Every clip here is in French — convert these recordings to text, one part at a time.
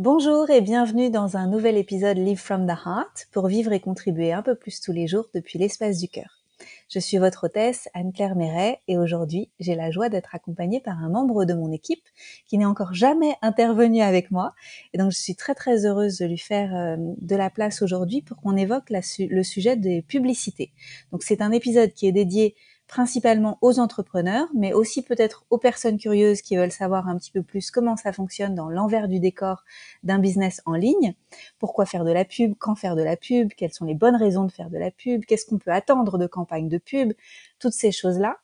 Bonjour et bienvenue dans un nouvel épisode Live from the Heart pour vivre et contribuer un peu plus tous les jours depuis l'espace du cœur. Je suis votre hôtesse Anne-Claire Méret et aujourd'hui j'ai la joie d'être accompagnée par un membre de mon équipe qui n'est encore jamais intervenu avec moi et donc je suis très très heureuse de lui faire euh, de la place aujourd'hui pour qu'on évoque le sujet des publicités. Donc c'est un épisode qui est dédié principalement aux entrepreneurs, mais aussi peut-être aux personnes curieuses qui veulent savoir un petit peu plus comment ça fonctionne dans l'envers du décor d'un business en ligne. Pourquoi faire de la pub Quand faire de la pub Quelles sont les bonnes raisons de faire de la pub Qu'est-ce qu'on peut attendre de campagne de pub Toutes ces choses-là,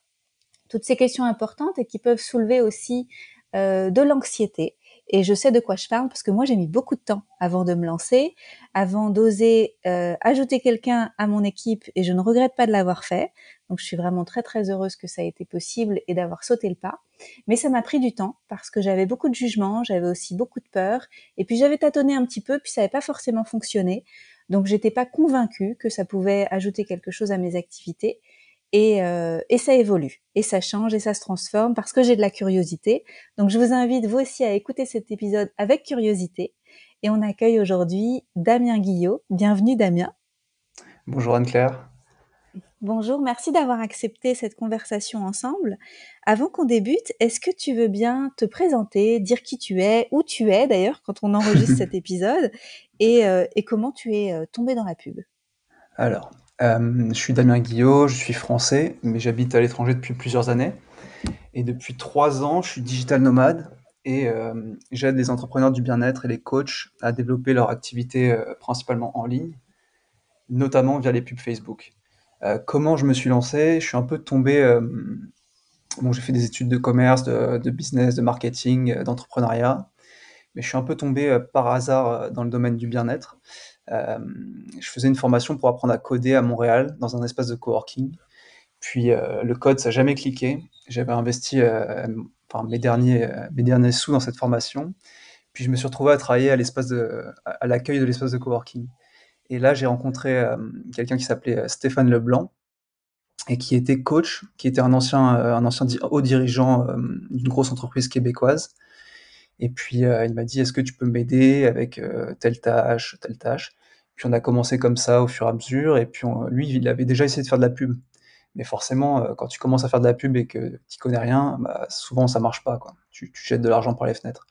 toutes ces questions importantes et qui peuvent soulever aussi euh, de l'anxiété et je sais de quoi je parle parce que moi j'ai mis beaucoup de temps avant de me lancer, avant d'oser euh, ajouter quelqu'un à mon équipe et je ne regrette pas de l'avoir fait. Donc je suis vraiment très très heureuse que ça ait été possible et d'avoir sauté le pas. Mais ça m'a pris du temps parce que j'avais beaucoup de jugement, j'avais aussi beaucoup de peur et puis j'avais tâtonné un petit peu puis ça n'avait pas forcément fonctionné. Donc j'étais pas convaincue que ça pouvait ajouter quelque chose à mes activités euh, et, ça évolue, et ça change, et ça se transforme parce que j'ai de la curiosité. Donc je vous invite vous aussi à écouter cet épisode avec curiosité. Et on accueille aujourd'hui Damien Guillot. Bienvenue Damien. Bonjour Anne-Claire. Bonjour, merci d'avoir accepté cette conversation ensemble. Avant qu'on débute, est-ce que tu veux bien te présenter, dire qui tu es, où tu es d'ailleurs quand on enregistre cet épisode, et, euh, et comment tu es euh, tombé dans la pub alors, euh, je suis Damien Guillot, je suis français, mais j'habite à l'étranger depuis plusieurs années. Et depuis trois ans, je suis digital nomade et euh, j'aide les entrepreneurs du bien-être et les coachs à développer leur activité euh, principalement en ligne, notamment via les pubs Facebook. comment je me suis lancé Je suis un peu tombé. bon, j'ai fait des études de commerce, de, de business, de marketing, d'entrepreneuriat, mais je suis un peu tombé par hasard dans le domaine du bien-être. Euh, je faisais une formation pour apprendre à coder à Montréal dans un espace de coworking. Puis euh, le code, ça n'a jamais cliqué. J'avais investi euh, mes, derniers, sous dans cette formation. Puis je me suis retrouvé à travailler à l'accueil de l'espace de coworking. Et là, j'ai rencontré quelqu'un qui s'appelait Stéphane Leblanc et qui était coach, qui était un ancien, haut dirigeant d'une grosse entreprise québécoise et puis il euh, m'a dit est-ce que tu peux m'aider avec euh, telle tâche, telle tâche. Puis on a commencé comme ça au fur et à mesure. Et puis lui, il avait déjà essayé de faire de la pub. Mais forcément, euh, quand tu commences à faire de la pub et que tu connais rien, bah, souvent ça marche pas. Tu, jettes de l'argent par les fenêtres.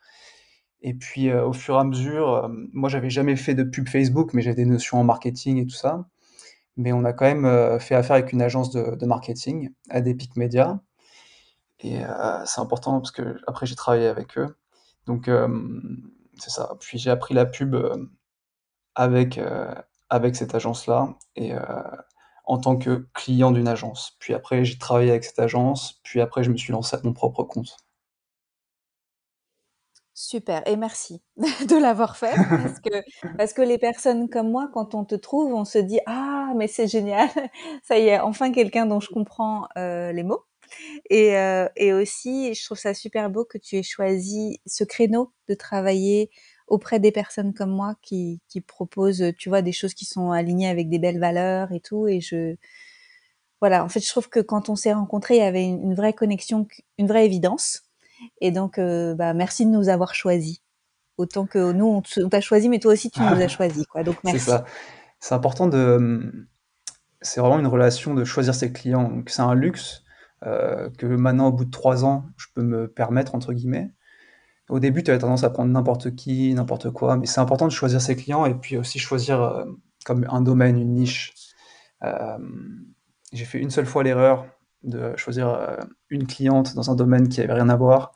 Et puis au fur et à mesure, moi j'avais jamais fait de pub Facebook, mais j'avais des notions en marketing et tout ça. Mais on a quand même fait affaire avec une agence de, de marketing, Adepic Media. Et c'est important parce que après j'ai travaillé avec eux. Donc, euh, c'est ça. Puis j'ai appris la pub euh, euh, avec, cette agence-là et en tant que client d'une agence. Puis après, j'ai travaillé avec cette agence. Puis après, je me suis lancé à mon propre compte. Super, et merci de l'avoir fait, parce que, les personnes comme moi, quand on te trouve, on se dit ⁇ Ah, mais c'est génial, ça y est, enfin quelqu'un dont je comprends les mots et, et aussi, je trouve ça super beau que tu aies choisi ce créneau de travailler auprès des personnes comme moi qui, qui proposent, tu vois, des choses qui sont alignées avec des belles valeurs et tout. Et je, voilà, en fait, je trouve que quand on s'est rencontrés, il y avait une, vraie connexion, une vraie évidence. Et donc, bah, merci de nous avoir choisis. Autant que nous, on, t'a choisi, mais toi aussi, tu nous as choisis. Quoi. Donc, merci. C'est ça. C'est important de. C'est vraiment une relation de choisir ses clients. C'est un luxe euh, que maintenant, au bout de trois ans, je peux me permettre, entre guillemets. Au début, tu avais tendance à prendre n'importe qui, n'importe quoi, mais c'est important de choisir ses clients et puis aussi choisir euh, comme un domaine, une niche. Euh, j'ai fait une seule fois l'erreur de choisir une cliente dans un domaine qui n'avait rien à voir,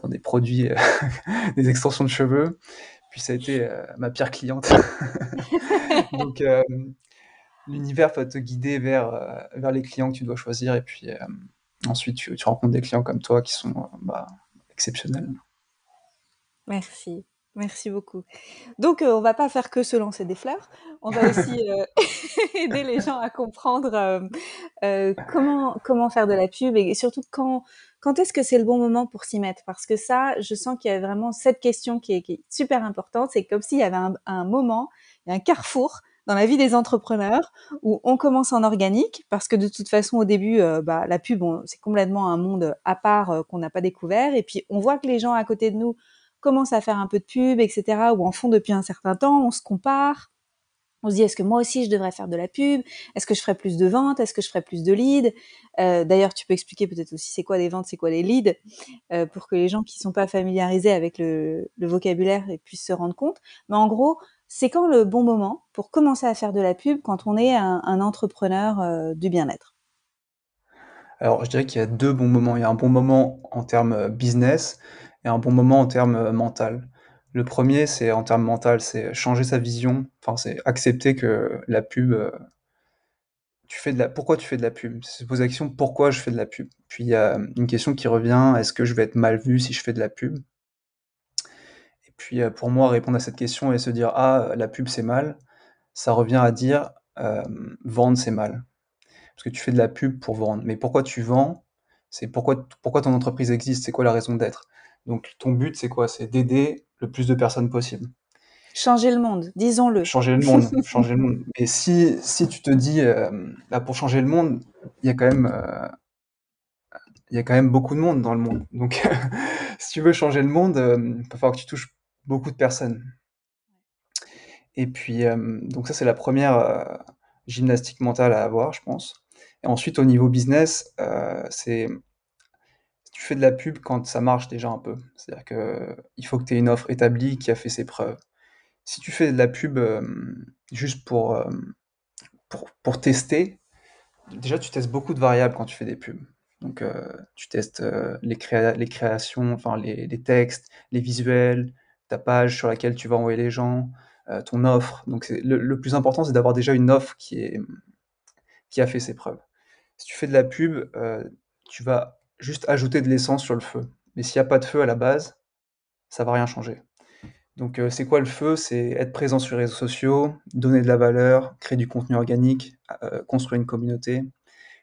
dans des produits, des extensions de cheveux. Puis ça a été ma pire cliente. Donc l'univers va te guider vers, euh, vers les clients que tu dois choisir. Et puis euh, ensuite, tu, rencontres des clients comme toi qui sont euh, bah, exceptionnels. Merci. Merci beaucoup. Donc, on on va pas faire que se lancer des fleurs. On va aussi aider les gens à comprendre comment comment faire de la pub et surtout quand quand est-ce que c'est le bon moment pour s'y mettre Parce que ça, je sens qu'il y a vraiment cette question qui est, super importante. C'est comme s'il y avait un, moment, un carrefour dans la vie des entrepreneurs où on commence en organique parce que de toute façon au début euh, bah, la pub c'est complètement un monde euh, à part euh, qu'on n'a pas découvert et puis on voit que les gens à côté de nous commencent à faire un peu de pub etc ou en font depuis un certain temps on se compare on se dit est-ce que moi aussi je devrais faire de la pub est-ce que je ferais plus de ventes est-ce que je ferais plus de leads d'ailleurs tu peux expliquer peut-être aussi c'est quoi des ventes c'est quoi les leads pour que les gens qui ne sont pas familiarisés avec le vocabulaire puissent se rendre compte mais en gros c'est quand le bon moment pour commencer à faire de la pub quand on est un, entrepreneur euh, du bien-être Alors, je dirais qu'il y a deux bons moments. Il y a un bon moment en termes euh, business et un bon moment en termes euh, mental. Le premier, c'est en termes mental, c'est changer sa vision. Enfin, c'est accepter que la pub, tu fais de la, pourquoi tu fais de la pub C'est se poser la question pourquoi je fais de la pub. Puis il y a une question qui revient est-ce que je vais être mal vu si je fais de la pub puis euh, pour moi, répondre à cette question et se dire Ah, la pub c'est mal, ça revient à dire Vendre c'est mal. Parce que tu fais de la pub pour vendre. Mais pourquoi tu vends C'est pourquoi, pourquoi ton entreprise existe C'est quoi la raison d'être Donc ton but c'est quoi C'est d'aider le plus de personnes possible. Changer le monde, disons-le. Changer le monde, changer le monde. Et si, si tu te dis là, pour changer le monde, il y quand même. Euh, il y a quand même beaucoup de monde dans le monde. Donc, si tu veux changer le monde, il va falloir que tu touches beaucoup de personnes. Et puis, donc ça, c'est la première gymnastique mentale à avoir, je pense. Et ensuite, au niveau business, c'est tu fais de la pub quand ça marche déjà un peu. C'est-à-dire qu'il faut que tu aies une offre établie qui a fait ses preuves. Si tu fais de la pub juste pour, pour, tester, déjà, tu testes beaucoup de variables quand tu fais des pubs. Donc, tu testes les, créations, enfin les textes, les visuels, ta page sur laquelle tu vas envoyer les gens, euh, ton offre. Donc le, le, plus important, c'est d'avoir déjà une offre qui, est, qui a fait ses preuves. Si tu fais de la pub, euh, tu vas juste ajouter de l'essence sur le feu. Mais s'il n'y a pas de feu à la base, ça va rien changer. Donc euh, c'est quoi le feu C'est être présent sur les réseaux sociaux, donner de la valeur, créer du contenu organique, construire une communauté.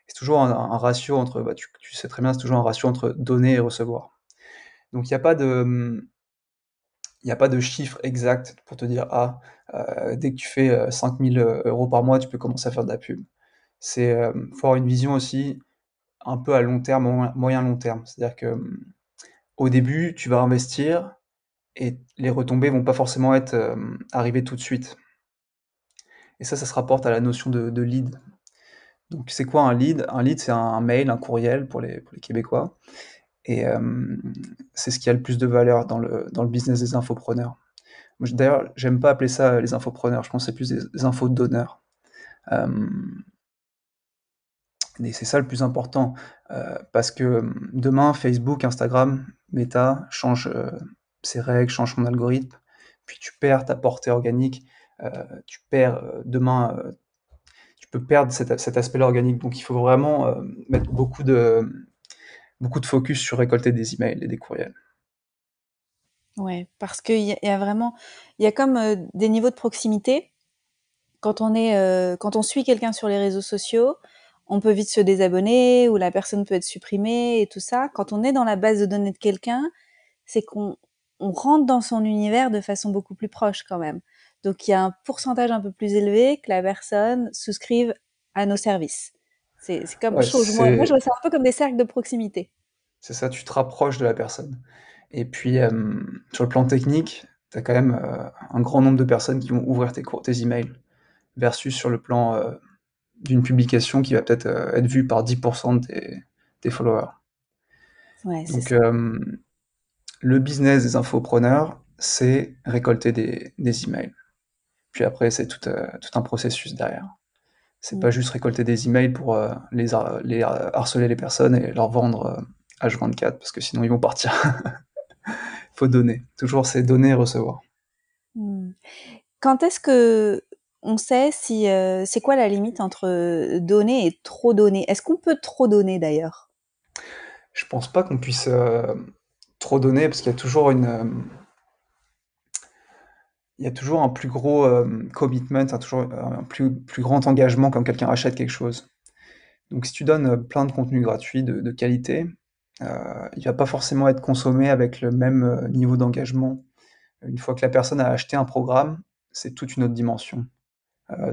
C'est toujours un, ratio entre, bah, tu, tu sais très bien, c'est toujours un ratio entre donner et recevoir. Donc il n'y a pas de hum, il n'y a pas de chiffre exact pour te dire, ah, euh, dès que tu fais 5000 euh, euh, euros par mois, tu peux commencer à faire de la pub. C'est faut avoir une vision aussi un peu à long terme, moyen-long terme. C'est-à-dire que au début, tu vas investir et les retombées vont pas forcément être arrivées tout de suite. Et ça, ça se rapporte à la notion de, lead. Donc, c'est quoi un lead Un lead, c'est un, mail, un courriel pour les, pour les Québécois. Et euh, c'est ce qui a le plus de valeur dans le, dans le business des infopreneurs. D'ailleurs, j'aime pas appeler ça euh, les infopreneurs, je pense que c'est plus des infos euh, et c'est ça le plus important, parce que demain, Facebook, Instagram, Meta change ses règles, change son algorithme, puis tu perds ta portée organique, tu perds demain tu peux perdre cet, aspect-là organique. Donc il faut vraiment mettre beaucoup de, beaucoup de focus sur récolter des emails et des courriels. Oui, parce qu'il y, a vraiment, il y a comme euh, des niveaux de proximité. Quand on est, euh, quand on suit quelqu'un sur les réseaux sociaux, on peut vite se désabonner ou la personne peut être supprimée et tout ça. Quand on est dans la base de données de quelqu'un, c'est qu'on rentre dans son univers de façon beaucoup plus proche quand même. Donc il y a un pourcentage un peu plus élevé que la personne souscrive à nos services. C'est comme chose. Moi, je vois ça un peu comme des cercles de proximité. C'est ça, tu te rapproches de la personne. Et puis, euh, sur le plan technique, tu as quand même euh, un grand nombre de personnes qui vont ouvrir tes, cours, tes emails, versus sur le plan euh, d'une publication qui va peut-être être vue par 10% de tes, followers. Donc, le business des infopreneurs, c'est récolter des, emails. Puis après, c'est tout, tout un processus derrière. C'est pas juste récolter des emails pour euh, les, les harceler les personnes et leur vendre H24 euh, parce que sinon ils vont partir. Faut donner. Toujours c'est donner et recevoir. Hmm. Quand est-ce que on sait si euh, c'est quoi la limite entre donner et trop donner Est-ce qu'on peut trop donner d'ailleurs Je pense pas qu'on puisse trop donner parce qu'il y a toujours une il y a toujours un plus gros euh, commitment, un, toujours un plus, plus grand engagement quand quelqu'un achète quelque chose. Donc si tu donnes euh, plein de contenu gratuit de, qualité, euh, il ne va pas forcément être consommé avec le même niveau d'engagement. Une fois que la personne a acheté un programme, c'est toute une autre dimension.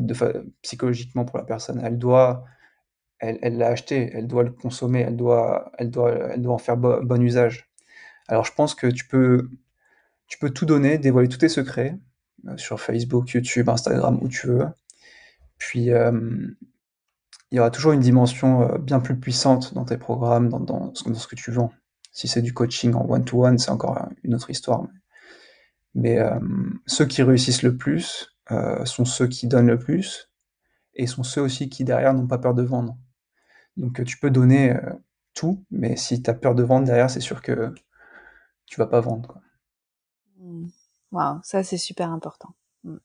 de, psychologiquement pour la personne, elle doit, elle, l'a acheté, elle doit le consommer, elle doit, elle doit, elle doit en faire bon usage. Alors je pense que tu peux, tu peux tout donner, dévoiler tous tes secrets, euh, sur Facebook, YouTube, Instagram, où tu veux. Puis euh, il y aura toujours une dimension euh, bien plus puissante dans tes programmes, dans, ce que tu vends. Si c'est du coaching en one-to-one, c'est encore une autre histoire. Mais, ceux qui réussissent le plus sont ceux qui donnent le plus et sont ceux aussi qui derrière n'ont pas peur de vendre. Donc tu peux donner tout, mais si tu as peur de vendre derrière, c'est sûr que tu vas pas vendre. Quoi. Waouh, ça c'est super important. Mm.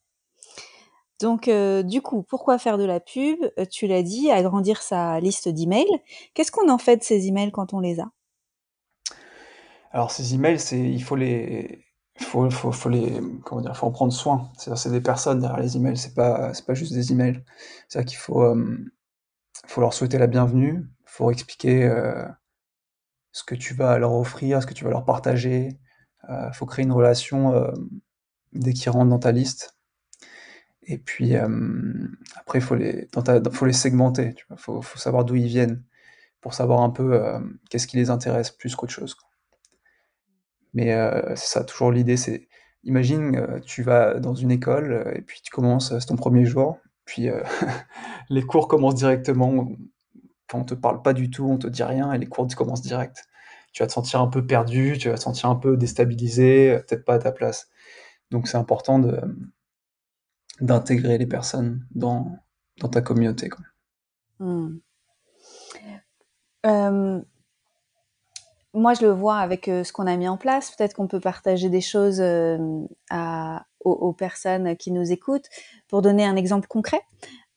Donc, euh, du coup, pourquoi faire de la pub euh, Tu l'as dit, agrandir sa liste d'emails. Qu'est-ce qu'on en fait de ces emails quand on les a Alors, ces emails, il faut les, faut, faut, faut en prendre soin. C'est-à-dire, c'est des personnes derrière les emails. C'est pas, pas juste des emails. cest à qu'il euh, faut, leur souhaiter la bienvenue. Faut expliquer ce que tu vas leur offrir, ce que tu vas leur partager, il euh, faut créer une relation euh, dès qu'ils rentrent dans ta liste. Et puis euh, après, il faut les, faut les segmenter. Il faut, savoir d'où ils viennent pour savoir un peu qu'est-ce qui les intéresse plus qu'autre chose. Mais c'est ça, toujours l'idée, c'est imagine, tu vas dans une école et puis tu commences, c'est ton premier jour, puis les cours commencent directement, on, ne te parle pas du tout, on te dit rien et les cours commencent direct tu vas te sentir un peu perdu, tu vas te sentir un peu déstabilisé, peut-être pas à ta place. Donc c'est important de, d'intégrer les personnes dans, dans ta communauté. Hmm. Euh, moi, je le vois avec euh, ce qu'on a mis en place. Peut-être qu'on peut partager des choses euh, aux, personnes qui nous écoutent. Pour donner un exemple concret,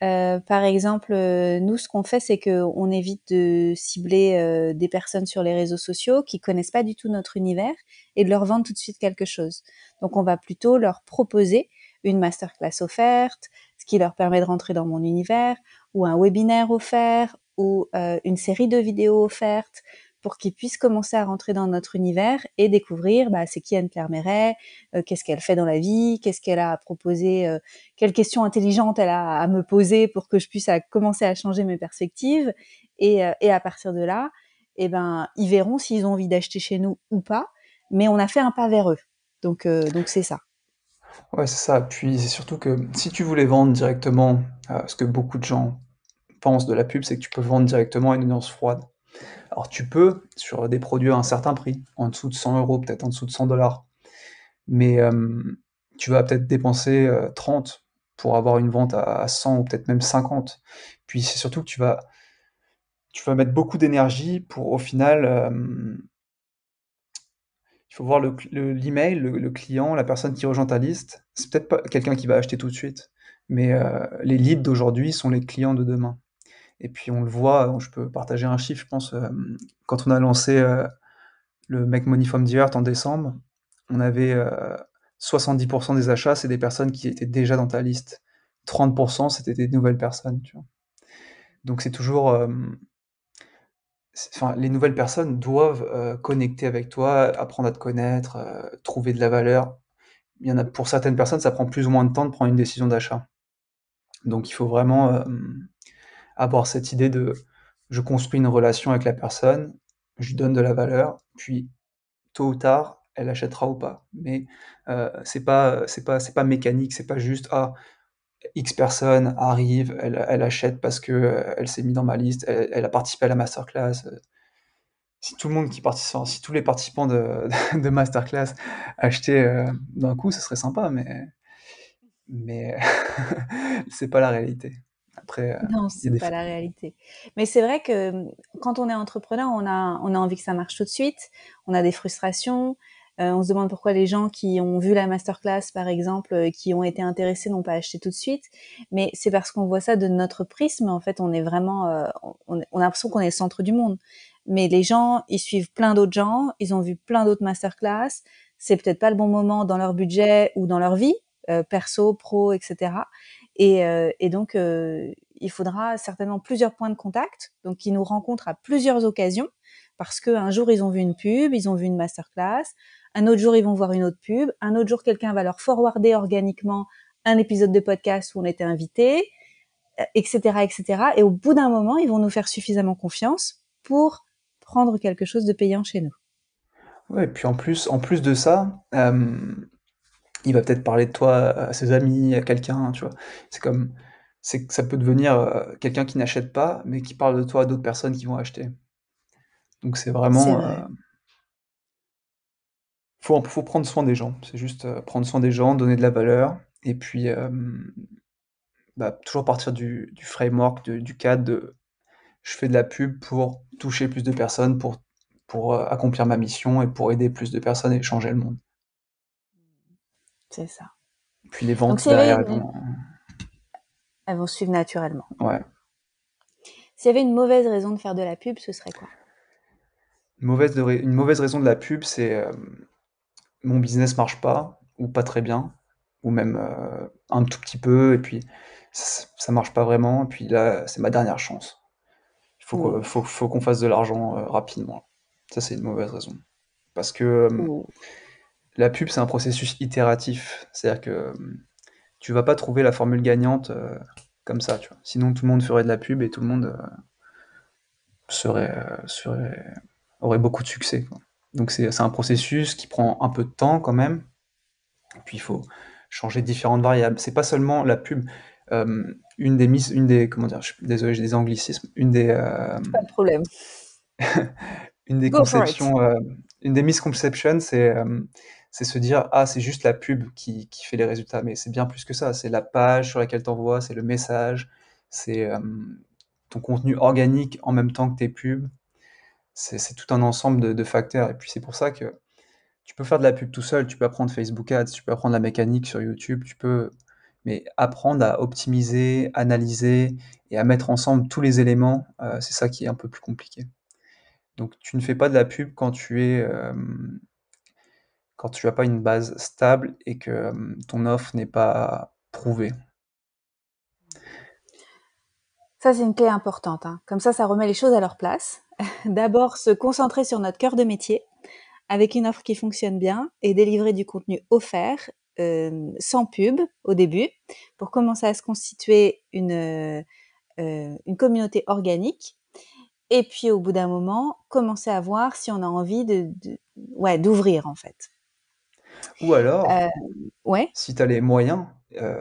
euh, par exemple, euh, nous, ce qu'on fait, c'est qu'on évite de cibler euh, des personnes sur les réseaux sociaux qui connaissent pas du tout notre univers et de leur vendre tout de suite quelque chose. Donc, on va plutôt leur proposer une masterclass offerte, ce qui leur permet de rentrer dans mon univers, ou un webinaire offert, ou une série de vidéos offertes, pour qu'ils puissent commencer à rentrer dans notre univers et découvrir bah, c'est qui Anne-Claire Méret, euh, qu'est-ce qu'elle fait dans la vie, qu'est-ce qu'elle a proposé, proposer, euh, quelles questions intelligentes elle a à me poser pour que je puisse commencer à changer mes perspectives. Euh, et, à partir de là, eh ben, ils verront s'ils ont envie d'acheter chez nous ou pas, mais on a fait un pas vers eux. Donc donc c'est ça. Ouais, c'est ça. Puis c'est surtout que si tu voulais vendre directement, ce que beaucoup de gens pensent de la pub, c'est que tu peux vendre directement à une audience froide. Alors tu peux, sur des produits à un certain prix, en dessous de 100 euros, peut-être en dessous de 100 dollars, mais euh, tu vas peut-être dépenser 30 euh, pour avoir une vente à 100 ou peut-être même 50. Puis c'est surtout que tu vas, tu vas mettre beaucoup d'énergie pour au final... Euh, il faut voir l'email, le, client, la personne qui rejoint ta liste. C'est peut-être pas quelqu'un qui va acheter tout de suite, mais les leads d'aujourd'hui sont les clients de demain. Et puis on le voit, je peux partager un chiffre, je pense, euh, quand on a lancé euh, le Make Money from the en décembre, on avait 70% euh, des achats, c'est des personnes qui étaient déjà dans ta liste. 30%, c'était des nouvelles personnes. Donc c'est toujours... les nouvelles personnes doivent connecter avec toi, apprendre à te connaître, trouver de la valeur. Il y en a, pour certaines personnes, ça prend plus ou moins de temps de prendre une décision d'achat. Donc il faut vraiment avoir cette idée de je construis une relation avec la personne, je lui donne de la valeur, puis tôt ou tard, elle achètera ou pas. Mais euh, c'est pas c'est pas c'est pas mécanique, c'est pas juste ah X personne arrive, elle, elle achète parce que euh, elle s'est mise dans ma liste, elle, a participé à la masterclass. Euh. Si tout le monde qui participe, si tous les participants de, masterclass achetaient euh, d'un coup, ce serait sympa, mais mais c'est pas la réalité. Euh, non, non, c'est pas la réalité. Mais c'est vrai que mmh, quand on est entrepreneur, on a, on a envie que ça marche tout de suite. On a des frustrations. Euh, on se demande pourquoi les gens qui ont vu la masterclass, par exemple, euh, qui ont été intéressés, n'ont pas acheté tout de suite. Mais c'est parce qu'on voit ça de notre prisme. En fait, on est vraiment, on, a l'impression qu'on est le centre du monde. Mais les gens, ils suivent plein d'autres gens, ils ont vu plein d'autres masterclass. C'est peut-être pas le bon moment dans leur budget ou dans leur vie, perso, pro, etc. Et, euh, et donc, euh, il faudra certainement plusieurs points de contact, donc qui nous rencontrent à plusieurs occasions, parce qu'un jour, ils ont vu une pub, ils ont vu une masterclass, un autre jour, ils vont voir une autre pub, un autre jour, quelqu'un va leur forwarder organiquement un épisode de podcast où on était invité, etc., etc. Et au bout d'un moment, ils vont nous faire suffisamment confiance pour prendre quelque chose de payant chez nous. Ouais, et puis en plus, en plus de ça, euh, il va peut-être parler de toi à ses amis, à quelqu'un, tu vois. C'est comme, c'est ça peut devenir euh, quelqu'un qui n'achète pas, mais qui parle de toi à d'autres personnes qui vont acheter. Donc c'est vraiment, euh, Il faut, prendre soin des gens. C'est juste euh, prendre soin des gens, donner de la valeur, et puis bah, toujours partir du, framework, du cadre de, je fais de la pub pour toucher plus de personnes, pour pour accomplir ma mission et pour aider plus de personnes et changer le monde. C'est ça. Puis les ventes derrière, euh, elles, vont... suivre naturellement. Ouais. S'il y avait une mauvaise raison de faire de la pub, ce serait quoi une mauvaise, raison de la pub, c'est euh, mon business marche pas, ou pas très bien, ou même euh, un tout petit peu, et puis ça, marche pas vraiment, et puis là, c'est ma dernière chance. Il faut, mmh. qu'on fasse de l'argent rapidement. Ça, c'est une mauvaise raison. Parce que. Mmh la pub, c'est un processus itératif. C'est-à-dire que euh, tu vas pas trouver la formule gagnante euh, comme ça. Tu Sinon, tout le monde ferait de la pub et tout le monde euh, serait, aurait beaucoup de succès. Donc, c'est un processus qui prend un peu de temps quand même. puis, il faut changer différentes variables. C'est pas seulement la pub. une des mises. une des comment dire, désolé, j'ai des anglicismes. Une des pas de problème. une des conceptions, une des misconceptions, c'est c'est se dire ah c'est juste la pub qui, fait les résultats, mais c'est bien plus que ça. C'est la page sur laquelle tu envoies, c'est le message, c'est euh, ton contenu organique en même temps que tes pubs. C'est tout un ensemble de, facteurs. Et puis c'est pour ça que tu peux faire de la pub tout seul, tu peux apprendre Facebook Ads, tu peux apprendre la mécanique sur YouTube, tu peux mais apprendre à optimiser, analyser et à mettre ensemble tous les éléments, euh, c'est ça qui est un peu plus compliqué. Donc tu ne fais pas de la pub quand tu es euh, tu n'as pas une base stable et que euh, ton offre n'est pas prouvée. Ça, c'est une clé importante. Hein. Comme ça, ça remet les choses à leur place. D'abord, se concentrer sur notre cœur de métier avec une offre qui fonctionne bien et délivrer du contenu offert euh, sans pub au début pour commencer à se constituer euh, une, communauté organique. Et puis, au bout d'un moment, commencer à voir si on a envie de, de ouais, d'ouvrir en fait. Ou alors, euh, si tu as les moyens, euh,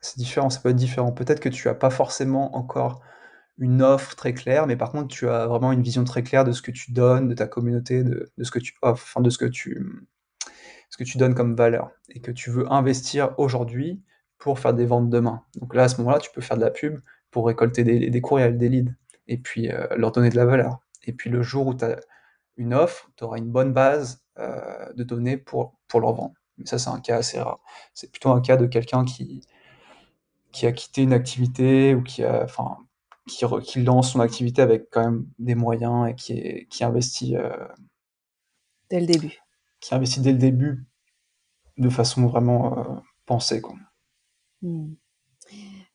c'est différent, ça peut être différent. Peut-être que tu n'as pas forcément encore une offre très claire, mais par contre, tu as vraiment une vision très claire de ce que tu donnes, de ta communauté, de ce que tu offres, enfin de ce que tu, ce que tu donnes comme valeur et que tu veux investir aujourd'hui pour faire des ventes demain. Donc là, à ce moment-là, tu peux faire de la pub pour récolter des courriels, des leads et puis, euh, leur donner de la valeur et puis le jour où tu as une offre, tu auras une bonne base euh, de données pour, pour leur vendre. Mais ça, c'est un cas assez rare. C'est plutôt un cas de quelqu'un qui, qui a quitté une activité ou qui, a, enfin, qui, lance son activité avec quand même des moyens et qui, est, qui investit. Euh, dès le début. Qui investit dès le début de façon vraiment euh, pensée. Quoi. Hmm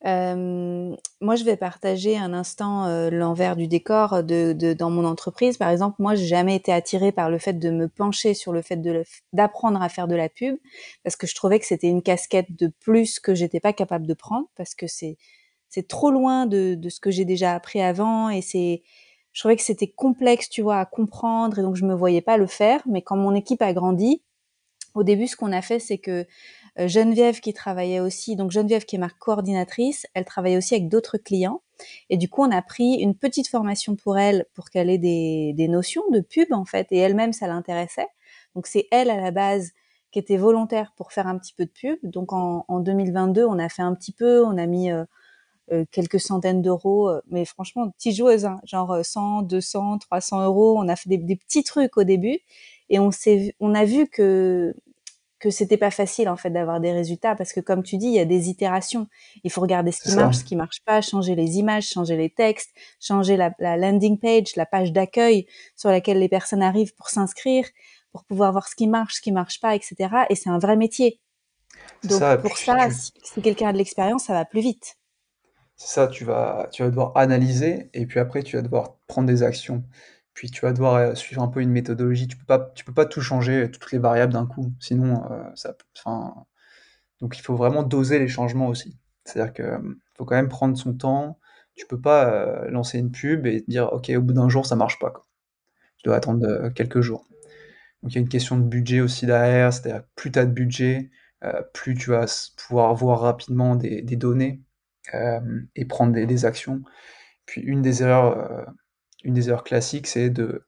moi, je vais partager un instant l'envers du décor de, de, dans mon entreprise. Par exemple, moi, j'ai jamais été attirée par le fait de me pencher sur le fait d'apprendre à faire de la pub parce que je trouvais que c'était une casquette de plus que j'étais pas capable de prendre parce que c'est c'est trop loin de, de ce que j'ai déjà appris avant et c'est je trouvais que c'était complexe, tu vois, à comprendre et donc je me voyais pas le faire. Mais quand mon équipe a grandi, au début, ce qu'on a fait, c'est que euh, Geneviève qui travaillait aussi, donc Geneviève qui est ma coordinatrice, elle travaille aussi avec d'autres clients. Et du coup, on a pris une petite formation pour elle, pour qu'elle ait des, notions de pub en fait. Et elle-même, ça l'intéressait. Donc c'est elle à la base qui était volontaire pour faire un petit peu de pub. Donc en, 2022, on a fait un petit peu, on a mis euh, euh, quelques centaines d'euros, mais franchement, petite joueuse, hein, genre 100, 200, 300 euros. On a fait des, petits trucs au début et on, on a vu que que c'était pas facile en fait d'avoir des résultats parce que comme tu dis, il y a des itérations. Il faut regarder ce qui marche, ce qui marche pas, changer les images, changer les textes, changer la, landing page, la page d'accueil sur laquelle les personnes arrivent pour s'inscrire, pour pouvoir voir ce qui marche, ce qui marche pas, etc. Et c'est un vrai métier. Donc pour ça, si, quelqu'un a de l'expérience, ça va plus vite. C'est ça, tu vas, tu vas devoir analyser et puis après tu vas devoir prendre des actions. Puis tu vas devoir euh, suivre un peu une méthodologie. Tu peux pas, tu peux pas tout changer, toutes les variables d'un coup. Sinon, euh, ça, enfin, donc il faut vraiment doser les changements aussi. C'est-à-dire que euh, faut quand même prendre son temps. Tu peux pas lancer une pub et dire ok au bout d'un jour ça marche pas. Quoi. Tu dois attendre quelques jours. Donc il y a une question de budget aussi derrière. C'est-à-dire plus tu as de budget, plus tu vas pouvoir voir rapidement des, données et prendre des, actions. Puis une des erreurs une des erreurs classiques, c'est de,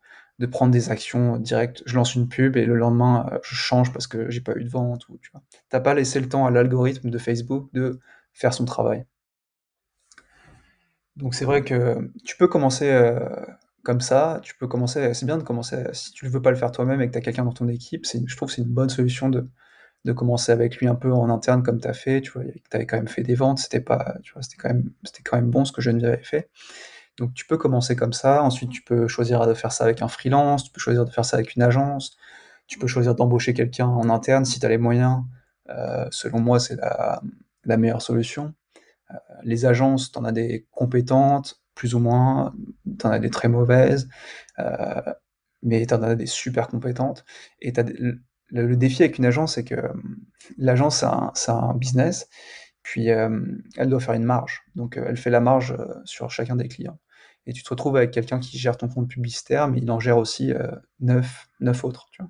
prendre des actions directes. Je lance une pub et le lendemain, euh, je change parce que j'ai pas eu de vente. Ou, tu n'as pas laissé le temps à l'algorithme de Facebook de faire son travail. Donc c'est vrai que tu peux commencer euh, comme ça, tu peux commencer, c'est bien de commencer, euh, si tu ne veux pas le faire toi-même et que tu as quelqu'un dans ton équipe, je trouve que c'est une bonne solution de, commencer avec lui un peu en interne comme tu as fait, tu vois, avais quand même fait des ventes, c'était pas, tu quand même, c'était quand même bon ce que Geneviève avait fait. Donc tu peux commencer comme ça, ensuite tu peux choisir de faire ça avec un freelance, tu peux choisir de faire ça avec une agence, tu peux choisir d'embaucher quelqu'un en interne si tu as les moyens. Euh, selon moi, c'est la, meilleure solution. Euh, les agences, tu en as des compétentes, plus ou moins, tu en as des très mauvaises, euh, mais tu en as des super compétentes. Et le, défi avec une agence, c'est que l'agence, c'est un, business, puis elle doit faire une marge. Donc elle fait la marge sur chacun des clients et tu te retrouves avec quelqu'un qui gère ton compte publicitaire, mais il en gère aussi euh, neuf 9, autres. Puis